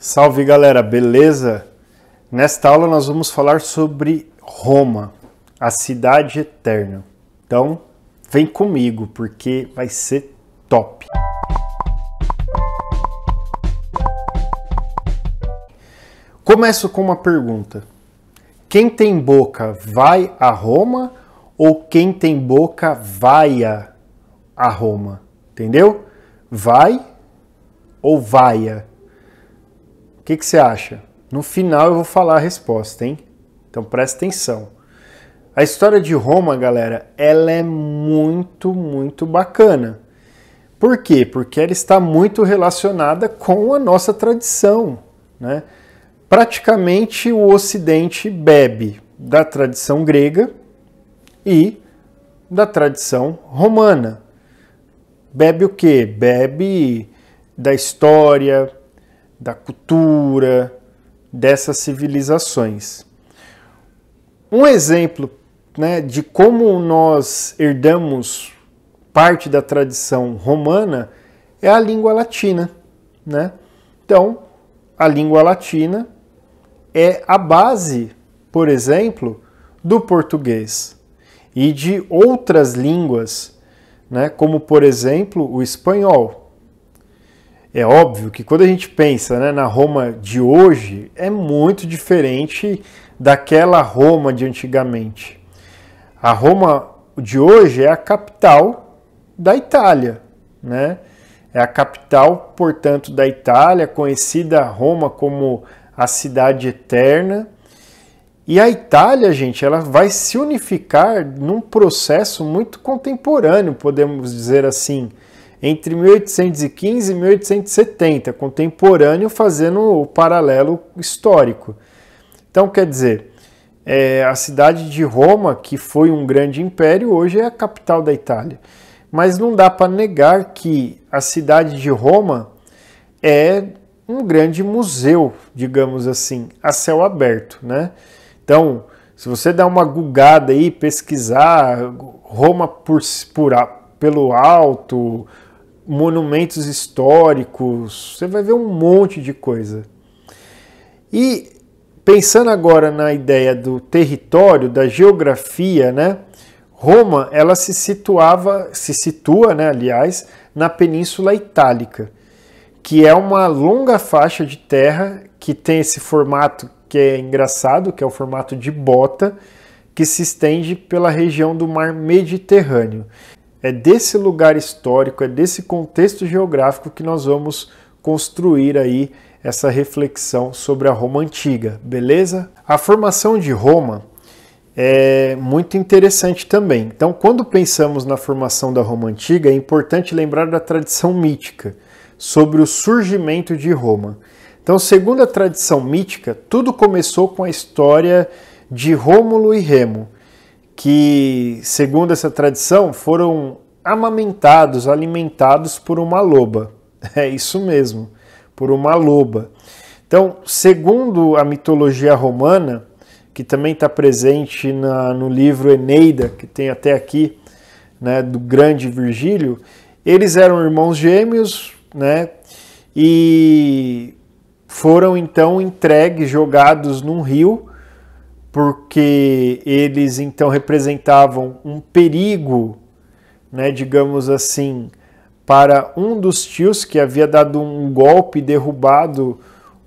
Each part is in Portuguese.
Salve galera, beleza? Nesta aula nós vamos falar sobre Roma, a cidade eterna. Então, vem comigo porque vai ser top. Começo com uma pergunta: quem tem boca vai a Roma ou quem tem boca vai a Roma? Entendeu? Vai ou vaia? que, que você acha? No final eu vou falar a resposta, hein? Então presta atenção. A história de Roma, galera, ela é muito, muito bacana. Por quê? Porque ela está muito relacionada com a nossa tradição. Né? Praticamente o Ocidente bebe da tradição grega e da tradição romana. Bebe o quê? Bebe da história, da cultura dessas civilizações. Um exemplo né, de como nós herdamos parte da tradição romana é a língua latina. Né? Então, a língua latina é a base, por exemplo, do português e de outras línguas, né, como, por exemplo, o espanhol. É óbvio que quando a gente pensa né, na Roma de hoje, é muito diferente daquela Roma de antigamente. A Roma de hoje é a capital da Itália, né? É a capital, portanto, da Itália, conhecida Roma como a cidade eterna. E a Itália, gente, ela vai se unificar num processo muito contemporâneo, podemos dizer assim, entre 1815 e 1870, contemporâneo, fazendo o paralelo histórico. Então, quer dizer, é, a cidade de Roma, que foi um grande império, hoje é a capital da Itália. Mas não dá para negar que a cidade de Roma é um grande museu, digamos assim, a céu aberto, né? Então, se você dá uma gugada aí, pesquisar Roma por, por, pelo alto, monumentos históricos, você vai ver um monte de coisa. E pensando agora na ideia do território, da geografia, né? Roma, ela se situava, se situa, né, aliás, na Península Itálica, que é uma longa faixa de terra que tem esse formato que é engraçado, que é o formato de bota, que se estende pela região do Mar Mediterrâneo. É desse lugar histórico, é desse contexto geográfico que nós vamos construir aí essa reflexão sobre a Roma antiga, beleza? A formação de Roma é muito interessante também. Então, quando pensamos na formação da Roma antiga, é importante lembrar da tradição mítica sobre o surgimento de Roma. Então, segundo a tradição mítica, tudo começou com a história de Rômulo e Remo, que, segundo essa tradição, foram amamentados, alimentados por uma loba. É isso mesmo, por uma loba. Então, segundo a mitologia romana, que também está presente na, no livro Eneida, que tem até aqui, né, do grande Virgílio, eles eram irmãos gêmeos, né, e foram então entregues, jogados num rio, porque eles então representavam um perigo, né, digamos assim, para um dos tios que havia dado um golpe derrubado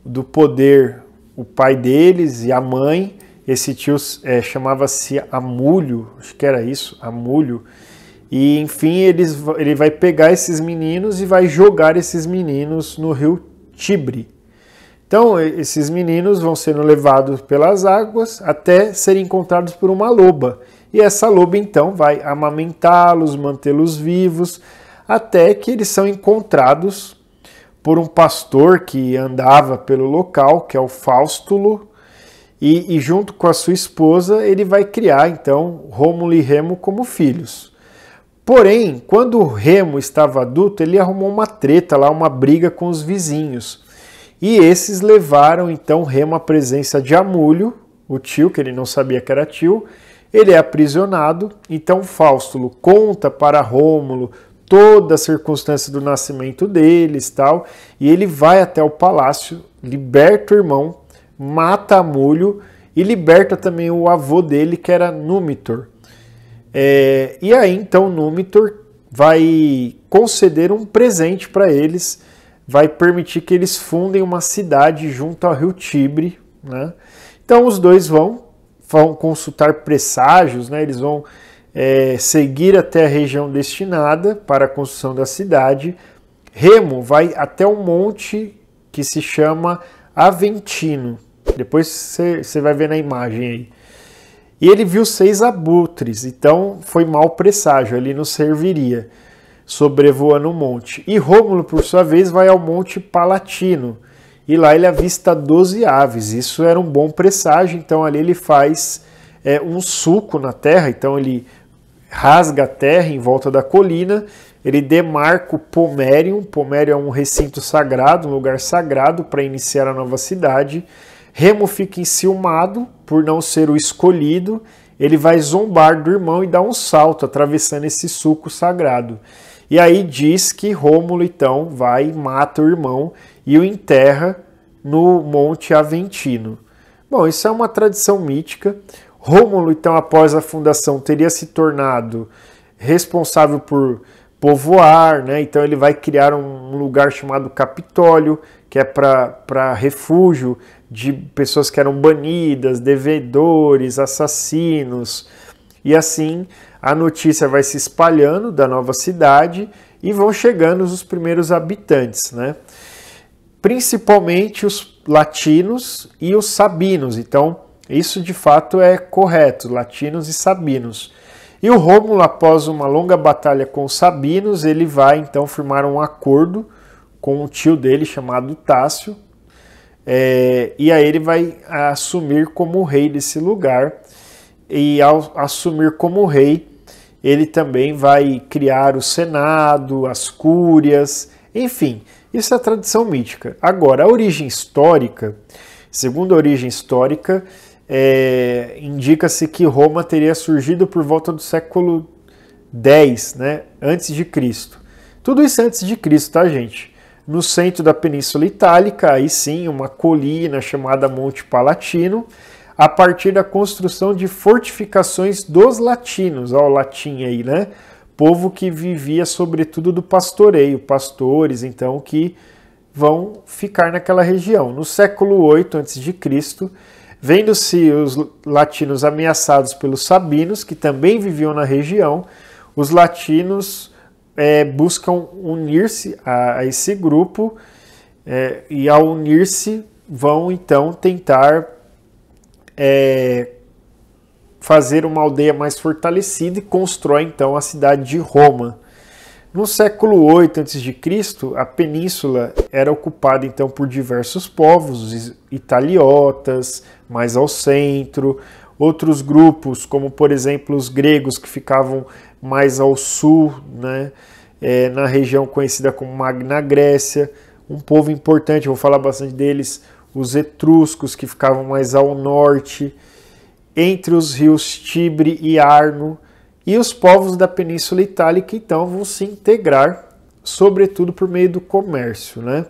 do poder o pai deles e a mãe. Esse tio é, chamava-se Amulho, acho que era isso, Amulho. E enfim, eles, ele vai pegar esses meninos e vai jogar esses meninos no rio Tibre. Então, esses meninos vão sendo levados pelas águas até serem encontrados por uma loba. E essa loba então vai amamentá-los, mantê-los vivos, até que eles são encontrados por um pastor que andava pelo local, que é o Faustulo, e, e junto com a sua esposa ele vai criar então Rômulo e Remo como filhos. Porém, quando Remo estava adulto, ele arrumou uma treta lá, uma briga com os vizinhos. E esses levaram então Remo à presença de Amulho, o tio, que ele não sabia que era tio. Ele é aprisionado, então Faustulo conta para Rômulo toda a circunstância do nascimento deles, tal, e ele vai até o palácio, liberta o irmão, mata Amulho e liberta também o avô dele, que era Númitor. É, e aí então Númitor vai conceder um presente para eles, vai permitir que eles fundem uma cidade junto ao rio Tibre. Né? Então os dois vão, vão consultar presságios, né? eles vão é, seguir até a região destinada para a construção da cidade. Remo vai até um monte que se chama Aventino. Depois você vai ver na imagem aí. E ele viu seis abutres, então foi mau presságio, ele não serviria sobrevoando o monte. E Rômulo, por sua vez, vai ao Monte Palatino. E lá ele avista 12 aves. Isso era um bom presságio, então ali ele faz é, um suco na terra, então ele rasga a terra em volta da colina, ele demarca o Pomerium. Pomério é um recinto sagrado, um lugar sagrado para iniciar a nova cidade. Remo fica enciumado por não ser o escolhido. Ele vai zombar do irmão e dá um salto, atravessando esse suco sagrado. E aí diz que Rômulo então vai mata o irmão e o enterra no Monte Aventino. Bom, isso é uma tradição mítica. Rômulo então após a fundação teria se tornado responsável por povoar, né? Então ele vai criar um lugar chamado Capitólio, que é para refúgio de pessoas que eram banidas, devedores, assassinos. E assim a notícia vai se espalhando da nova cidade e vão chegando os primeiros habitantes, né? Principalmente os latinos e os sabinos. Então, isso de fato é correto, latinos e sabinos. E o Rômulo, após uma longa batalha com os sabinos, ele vai então firmar um acordo com um tio dele chamado Tácio, é, e aí ele vai assumir como rei desse lugar. E ao assumir como rei, ele também vai criar o Senado, as Cúrias, enfim, isso é a tradição mítica. Agora, a origem histórica, segundo a origem histórica, é, indica-se que Roma teria surgido por volta do século X, né, antes de Cristo. Tudo isso antes de Cristo, tá, gente? No centro da Península Itálica, aí sim, uma colina chamada Monte Palatino, a partir da construção de fortificações dos latinos, ao o latim aí, né? Povo que vivia sobretudo do pastoreio, pastores, então, que vão ficar naquela região. No século 8 a.C., vendo-se os latinos ameaçados pelos sabinos, que também viviam na região, os latinos é, buscam unir-se a, a, esse grupo é, e, ao unir-se, vão então tentar é, fazer uma aldeia mais fortalecida e constrói então a cidade de Roma. No século 8 a.C., a península era ocupada então por diversos povos, italiotas, mais ao centro, outros grupos, como por exemplo os gregos que ficavam mais ao sul, né, é, na região conhecida como Magna Grécia, um povo importante, vou falar bastante deles os etruscos que ficavam mais ao norte, entre os rios Tibre e Arno, e os povos da Península Itálica então vão se integrar, sobretudo por meio do comércio, né?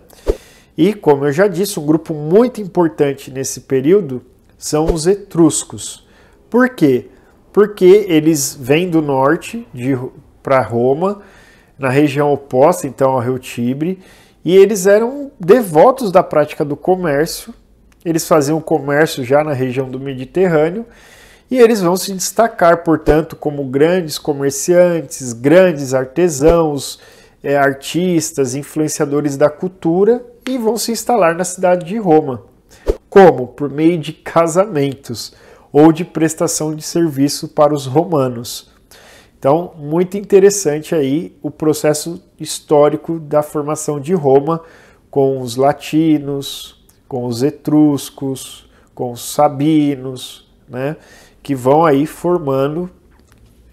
E como eu já disse, um grupo muito importante nesse período são os etruscos. Por quê? Porque eles vêm do norte para Roma, na região oposta então ao Rio Tibre, e eles eram devotos da prática do comércio, eles faziam comércio já na região do Mediterrâneo e eles vão se destacar, portanto, como grandes comerciantes, grandes artesãos, é, artistas, influenciadores da cultura e vão se instalar na cidade de Roma. Como? Por meio de casamentos ou de prestação de serviço para os romanos. Então, muito interessante aí o processo histórico da formação de Roma com os latinos, com os etruscos, com os sabinos, né, que vão aí formando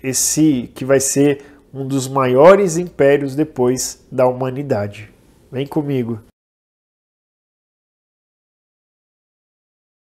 esse que vai ser um dos maiores impérios depois da humanidade. Vem comigo.